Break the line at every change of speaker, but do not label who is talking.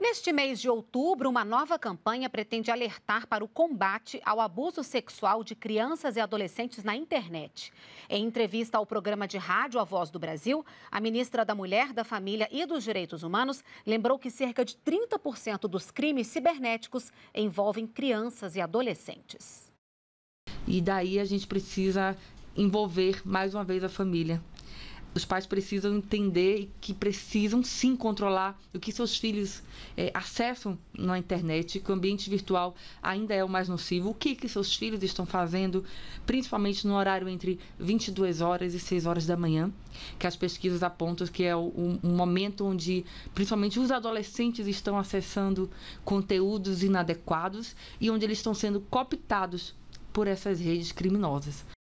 Neste mês de outubro, uma nova campanha pretende alertar para o combate ao abuso sexual de crianças e adolescentes na internet. Em entrevista ao programa de rádio A Voz do Brasil, a ministra da Mulher, da Família e dos Direitos Humanos lembrou que cerca de 30% dos crimes cibernéticos envolvem crianças e adolescentes.
E daí a gente precisa envolver mais uma vez a família os pais precisam entender que precisam sim controlar o que seus filhos é, acessam na internet, que o ambiente virtual ainda é o mais nocivo, o que, que seus filhos estão fazendo, principalmente no horário entre 22 horas e 6 horas da manhã, que as pesquisas apontam que é um, um momento onde principalmente os adolescentes estão acessando conteúdos inadequados e onde eles estão sendo cooptados por essas redes criminosas.